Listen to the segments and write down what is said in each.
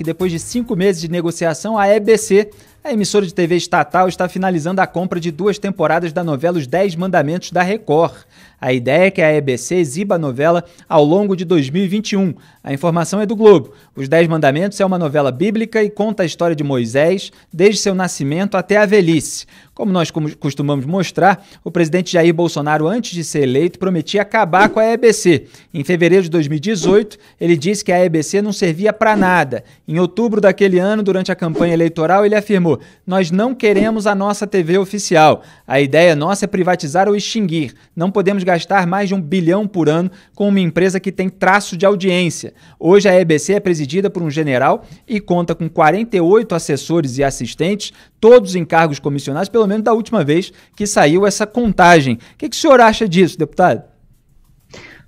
que depois de cinco meses de negociação, a EBC a emissora de TV estatal está finalizando a compra de duas temporadas da novela Os Dez Mandamentos da Record. A ideia é que a EBC exiba a novela ao longo de 2021. A informação é do Globo. Os Dez Mandamentos é uma novela bíblica e conta a história de Moisés, desde seu nascimento até a velhice. Como nós costumamos mostrar, o presidente Jair Bolsonaro, antes de ser eleito, prometia acabar com a EBC. Em fevereiro de 2018, ele disse que a EBC não servia para nada. Em outubro daquele ano, durante a campanha eleitoral, ele afirmou nós não queremos a nossa TV oficial. A ideia nossa é privatizar ou extinguir. Não podemos gastar mais de um bilhão por ano com uma empresa que tem traço de audiência. Hoje a EBC é presidida por um general e conta com 48 assessores e assistentes, todos em cargos comissionados, pelo menos da última vez que saiu essa contagem. O que, que o senhor acha disso, deputado?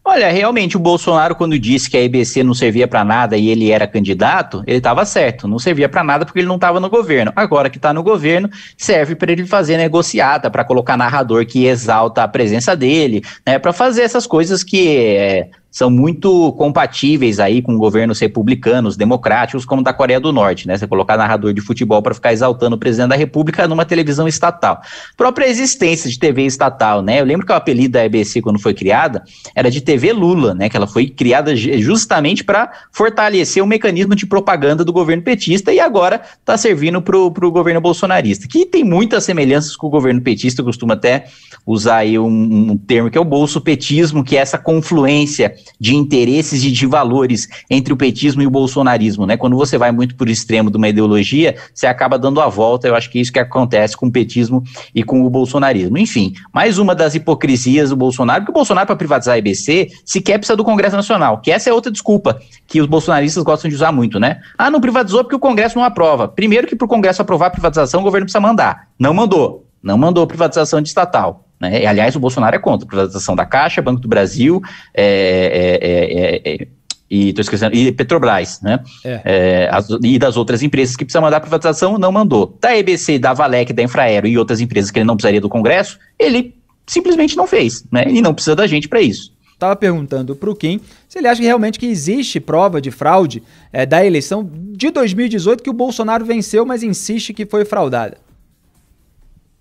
Olha, realmente o Bolsonaro quando disse que a EBC não servia para nada e ele era candidato, ele estava certo, não servia para nada porque ele não estava no governo. Agora que está no governo, serve para ele fazer negociata, para colocar narrador que exalta a presença dele, né, para fazer essas coisas que é, são muito compatíveis aí com governos republicanos, democráticos, como da Coreia do Norte, né? Você colocar narrador de futebol para ficar exaltando o presidente da República numa televisão estatal. Própria existência de TV estatal, né? Eu lembro que o apelido da EBC quando foi criada era de TV Lula, né? Que ela foi criada justamente para fortalecer o mecanismo de propaganda do governo petista e agora está servindo para o governo bolsonarista, que tem muitas semelhanças com o governo petista, costuma até usar aí um, um termo que é o bolsopetismo, que é essa confluência de interesses e de valores entre o petismo e o bolsonarismo, né? Quando você vai muito para o extremo de uma ideologia, você acaba dando a volta. Eu acho que é isso que acontece com o petismo e com o bolsonarismo. Enfim, mais uma das hipocrisias do Bolsonaro, porque o Bolsonaro, para privatizar a EBC, sequer precisa do Congresso Nacional, que essa é outra desculpa que os bolsonaristas gostam de usar muito, né? Ah, não privatizou porque o Congresso não aprova. Primeiro que para o Congresso aprovar a privatização, o governo precisa mandar. Não mandou não mandou privatização de estatal. Né? E, aliás, o Bolsonaro é contra privatização da Caixa, Banco do Brasil, é, é, é, e, tô esquecendo, e Petrobras, né? As, e das outras empresas que precisam mandar privatização, não mandou. Da EBC, da Valec, da Infraero e outras empresas que ele não precisaria do Congresso, ele simplesmente não fez, né? E não precisa da gente para isso estava perguntando para o Kim se ele acha que realmente que existe prova de fraude é, da eleição de 2018 que o Bolsonaro venceu, mas insiste que foi fraudada.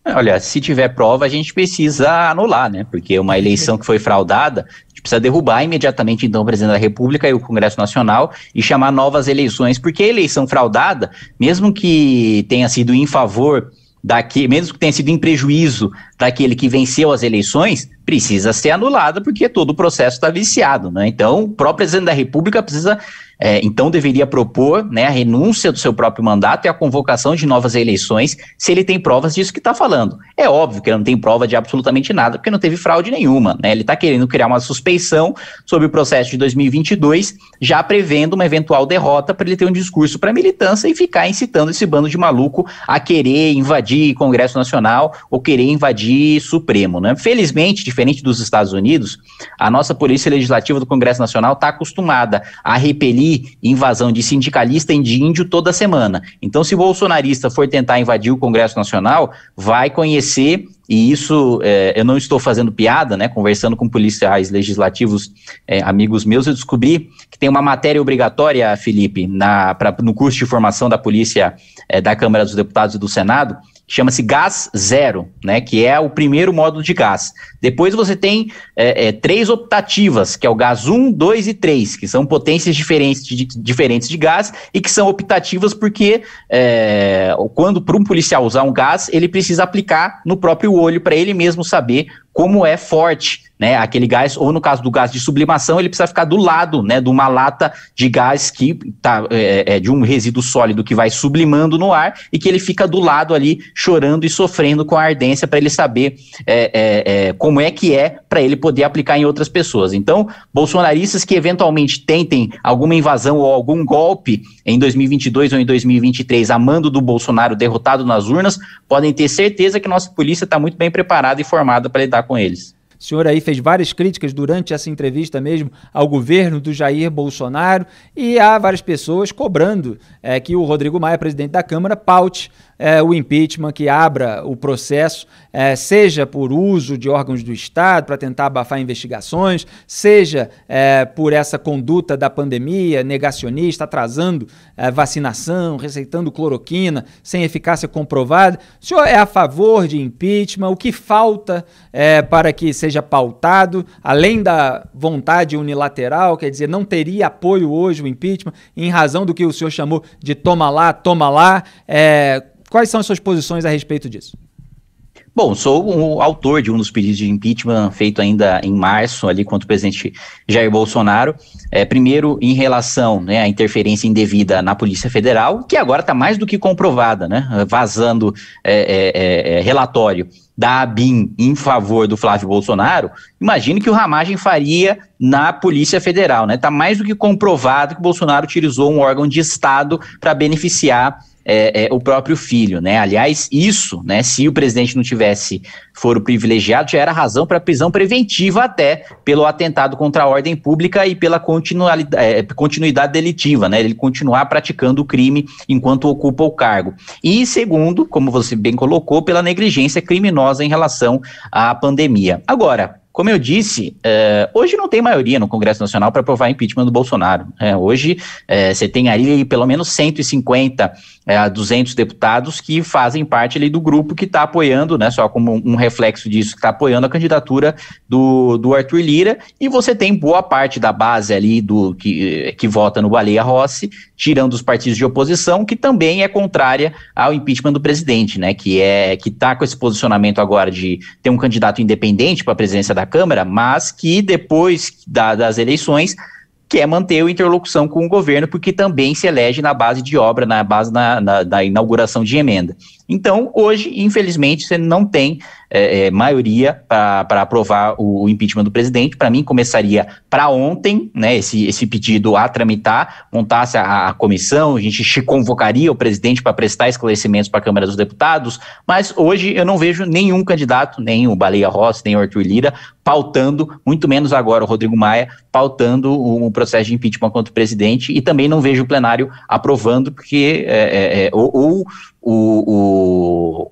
É, olha, se tiver prova, a gente precisa anular, né? Porque uma eleição que foi fraudada, a gente precisa derrubar imediatamente, então, o presidente da República e o Congresso Nacional e chamar novas eleições, porque a eleição fraudada, mesmo que tenha sido em favor daqui, mesmo que tenha sido em prejuízo daquele que venceu as eleições precisa ser anulada, porque todo o processo está viciado. Né? Então, o próprio presidente da República precisa, é, então, deveria propor né, a renúncia do seu próprio mandato e a convocação de novas eleições, se ele tem provas disso que está falando. É óbvio que ele não tem prova de absolutamente nada, porque não teve fraude nenhuma. Né? Ele está querendo criar uma suspeição sobre o processo de 2022, já prevendo uma eventual derrota para ele ter um discurso para a militância e ficar incitando esse bando de maluco a querer invadir Congresso Nacional ou querer invadir de Supremo. Né? Felizmente, diferente dos Estados Unidos, a nossa Polícia Legislativa do Congresso Nacional está acostumada a repelir invasão de sindicalista e de índio toda semana. Então, se bolsonarista for tentar invadir o Congresso Nacional, vai conhecer e isso é, eu não estou fazendo piada, né? Conversando com policiais legislativos, é, amigos meus, eu descobri que tem uma matéria obrigatória, Felipe, na, pra, no curso de formação da polícia é, da Câmara dos Deputados e do Senado, chama-se gás zero, né? Que é o primeiro módulo de gás. Depois você tem é, é, três optativas, que é o gás 1, 2 e 3, que são potências diferentes de, diferentes de gás e que são optativas porque é, quando para um policial usar um gás, ele precisa aplicar no próprio olho para ele mesmo saber como é forte né? Aquele gás, ou no caso do gás de sublimação, ele precisa ficar do lado, né? De uma lata de gás que tá, é, é, é de um resíduo sólido que vai sublimando no ar e que ele fica do lado ali chorando e sofrendo com a ardência para ele saber é, é, é, como é que é para ele poder aplicar em outras pessoas. Então, bolsonaristas que eventualmente tentem alguma invasão ou algum golpe em 2022 ou em 2023, mando do Bolsonaro derrotado nas urnas, podem ter certeza que nossa polícia está muito bem preparada e formada para lidar com eles. O senhor aí fez várias críticas durante essa entrevista mesmo ao governo do Jair Bolsonaro e há várias pessoas cobrando é, que o Rodrigo Maia, presidente da Câmara, paute é, o impeachment, que abra o processo, é, seja por uso de órgãos do Estado para tentar abafar investigações, seja é, por essa conduta da pandemia negacionista, atrasando é, vacinação, receitando cloroquina sem eficácia comprovada. O senhor é a favor de impeachment? O que falta é, para que seja seja pautado, além da vontade unilateral, quer dizer, não teria apoio hoje o impeachment, em razão do que o senhor chamou de toma lá, toma lá. É, quais são as suas posições a respeito disso? Bom, sou o autor de um dos pedidos de impeachment feito ainda em março ali contra o presidente Jair Bolsonaro. É, primeiro, em relação né, à interferência indevida na Polícia Federal, que agora está mais do que comprovada, né? Vazando é, é, é, é relatório da ABIN em favor do Flávio Bolsonaro, imagine que o Ramagem faria na Polícia Federal, né? Está mais do que comprovado que o Bolsonaro utilizou um órgão de Estado para beneficiar é, é, o próprio filho, né? Aliás, isso, né? Se o presidente não tivesse foro privilegiado, já era razão para prisão preventiva até pelo atentado contra a ordem pública e pela é, continuidade delitiva, né? Ele continuar praticando o crime enquanto ocupa o cargo. E segundo, como você bem colocou, pela negligência criminosa em relação à pandemia. Agora, como eu disse, é, hoje não tem maioria no Congresso Nacional para aprovar impeachment do Bolsonaro. É, hoje é, você tem ali pelo menos 150 é, a 200 deputados que fazem parte ali do grupo que está apoiando, né, só como um reflexo disso, que está apoiando a candidatura do, do Arthur Lira, e você tem boa parte da base ali do que, que vota no Baleia Rossi, tirando os partidos de oposição, que também é contrária ao impeachment do presidente, né, que é que está com esse posicionamento agora de ter um candidato independente para a presidência da da Câmara, mas que depois da, das eleições quer manter a interlocução com o governo, porque também se elege na base de obra, na base na, na, da inauguração de emenda. Então, hoje, infelizmente, você não tem é, é, maioria para aprovar o, o, impeachment do presidente. Para mim, começaria para ontem, né, esse, esse pedido a tramitar, montasse a, a comissão, a gente convocaria o presidente para prestar esclarecimentos para a Câmara dos Deputados, mas hoje eu não vejo nenhum candidato, nem o Baleia Rossi, nem o Arthur Lira, pautando, muito menos agora o Rodrigo Maia, pautando o, o processo de impeachment contra o presidente, e também não vejo o plenário aprovando, porque é, é, é, ou, ou o, o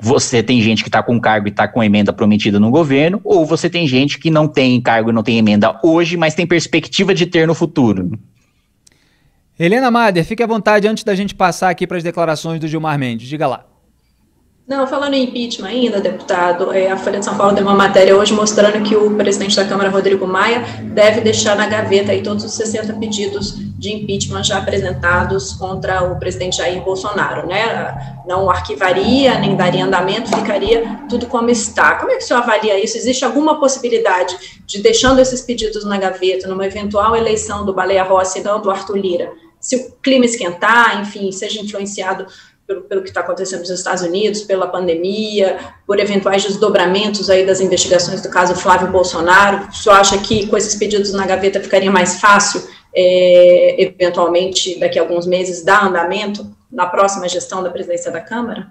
você tem gente que está com cargo e está com emenda prometida no governo, ou você tem gente que não tem cargo e não tem emenda hoje, mas tem perspectiva de ter no futuro. Helena Mader, fique à vontade antes da gente passar aqui para as declarações do Gilmar Mendes. Diga lá. Não, falando em impeachment ainda, deputado, é, a Folha de São Paulo deu uma matéria hoje mostrando que o presidente da Câmara, Rodrigo Maia, deve deixar na gaveta aí todos os 60 pedidos de impeachment já apresentados contra o presidente Jair Bolsonaro, né? Não arquivaria, nem daria andamento, ficaria tudo como está. Como é que o senhor avalia isso? Existe alguma possibilidade de, deixando esses pedidos na gaveta, numa eventual eleição do Baleia Rossi e não do Arthur Lira, se o clima esquentar, enfim, seja influenciado pelo, pelo que está acontecendo nos Estados Unidos, pela pandemia, por eventuais desdobramentos aí das investigações do caso Flávio Bolsonaro, o senhor acha que com esses pedidos na gaveta ficaria mais fácil é, eventualmente daqui a alguns meses dar andamento na próxima gestão da presidência da Câmara?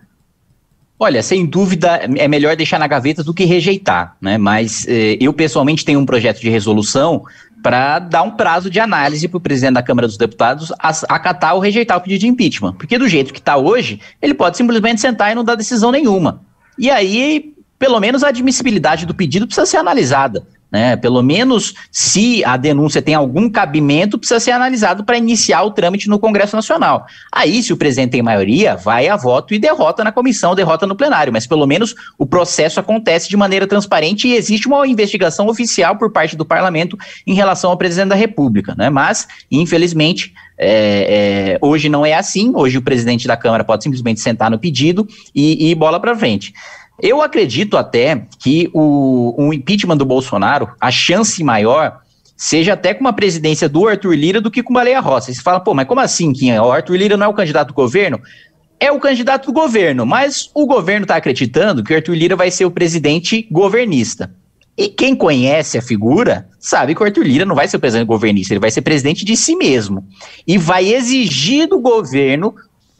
Olha, sem dúvida é melhor deixar na gaveta do que rejeitar, né? Mas eh, eu pessoalmente tenho um projeto de resolução para dar um prazo de análise para o presidente da Câmara dos Deputados acatar ou rejeitar o pedido de impeachment, porque do jeito que está hoje, ele pode simplesmente sentar e não dar decisão nenhuma. E aí, pelo menos a admissibilidade do pedido precisa ser analisada. Né? Pelo menos, se a denúncia tem algum cabimento, precisa ser analisado para iniciar o trâmite no Congresso Nacional. Aí, se o presidente tem maioria, vai a voto e derrota na comissão, derrota no plenário. Mas pelo menos o processo acontece de maneira transparente e existe uma investigação oficial por parte do parlamento em relação ao presidente da República. Né? Mas, infelizmente, é, é, hoje não é assim. Hoje o presidente da Câmara pode simplesmente sentar no pedido e, e bola para frente. Eu acredito até que o, o impeachment do Bolsonaro, a chance maior seja até com uma presidência do Arthur Lira do que com Baleia Rossi. Você fala, pô, mas como assim, Kim? O Arthur Lira não é o candidato do governo? É o candidato do governo, mas o governo está acreditando que o Arthur Lira vai ser o presidente governista. E quem conhece a figura sabe que o Arthur Lira não vai ser o presidente governista, ele vai ser presidente de si mesmo. E vai exigir do governo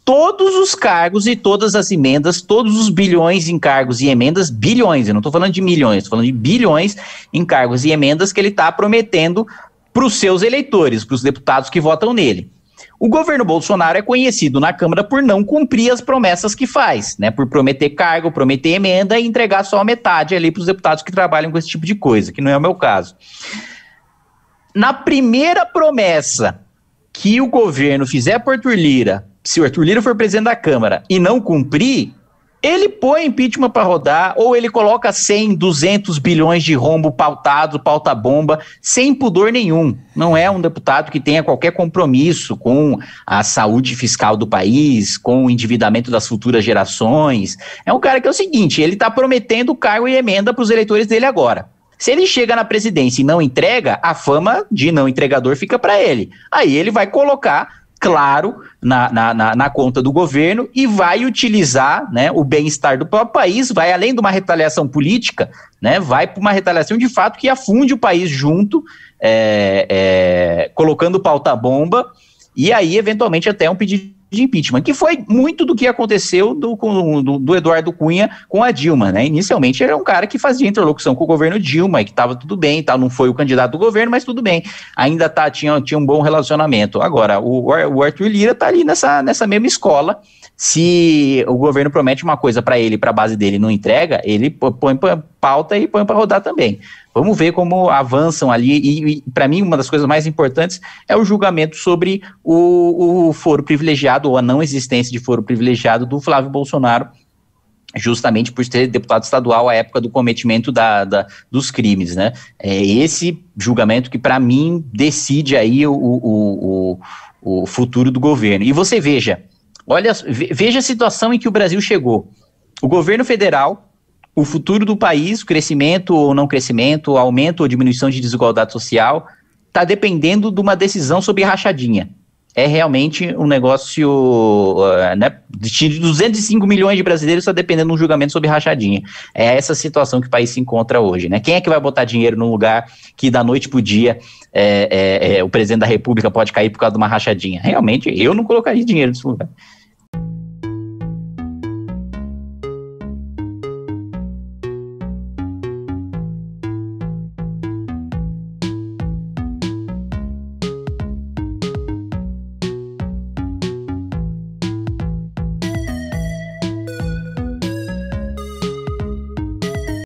todos os cargos e todas as emendas, todos os bilhões em cargos e emendas, bilhões, eu não estou falando de milhões, estou falando de bilhões em cargos e emendas que ele está prometendo para os seus eleitores, para os deputados que votam nele. O governo Bolsonaro é conhecido na Câmara por não cumprir as promessas que faz, né? Por prometer cargo, prometer emenda e entregar só a metade ali para os deputados que trabalham com esse tipo de coisa, que não é o meu caso. Na primeira promessa que o governo fizer para Lira se o Arthur Lira for presidente da Câmara e não cumprir, ele põe impeachment para rodar, ou ele coloca 100, 200 bilhões de rombo pautado, pauta-bomba, sem pudor nenhum. Não é um deputado que tenha qualquer compromisso com a saúde fiscal do país, com o endividamento das futuras gerações. É um cara que é o seguinte: ele está prometendo cargo e emenda para os eleitores dele agora. Se ele chega na presidência e não entrega, a fama de não entregador fica para ele. Aí ele vai colocar claro, na, na, na, na, conta do governo e vai utilizar né, o bem-estar do próprio país, vai além de uma retaliação política, né, vai para uma retaliação de fato que afunde o país junto, é, é, colocando pauta-bomba, e aí, eventualmente, até um pedido de impeachment, que foi muito do que aconteceu do, do, do, Eduardo Cunha com a Dilma, né? Inicialmente era um cara que fazia interlocução com o governo Dilma e que estava tudo bem, tal, não foi o candidato do governo, mas tudo bem. Ainda tá, tinha, tinha um bom relacionamento. Agora, o, o Arthur Lira tá ali nessa, nessa mesma escola. Se o governo promete uma coisa para ele, para a base dele, não entrega, ele põe pauta e põe para rodar também. Vamos ver como avançam ali. E, e para mim, uma das coisas mais importantes é o julgamento sobre o, o foro privilegiado ou a não existência de foro privilegiado do Flávio Bolsonaro justamente por ser deputado estadual à época do cometimento da, da dos crimes, né? É esse julgamento que, para mim, decide aí o, o, o, o, futuro do governo. E você veja, olha, veja a situação em que o Brasil chegou. O governo federal o futuro do país, crescimento ou não crescimento, aumento ou diminuição de desigualdade social, está dependendo de uma decisão sobre rachadinha. É realmente um negócio. Eh, né, de 205 milhões de brasileiros está dependendo de um julgamento sobre rachadinha. É essa situação que o país se encontra hoje. Né? Quem é que vai botar dinheiro num lugar que da noite para o dia é, é, é, o presidente da República pode cair por causa de uma rachadinha? Realmente, eu não colocaria dinheiro nesse lugar.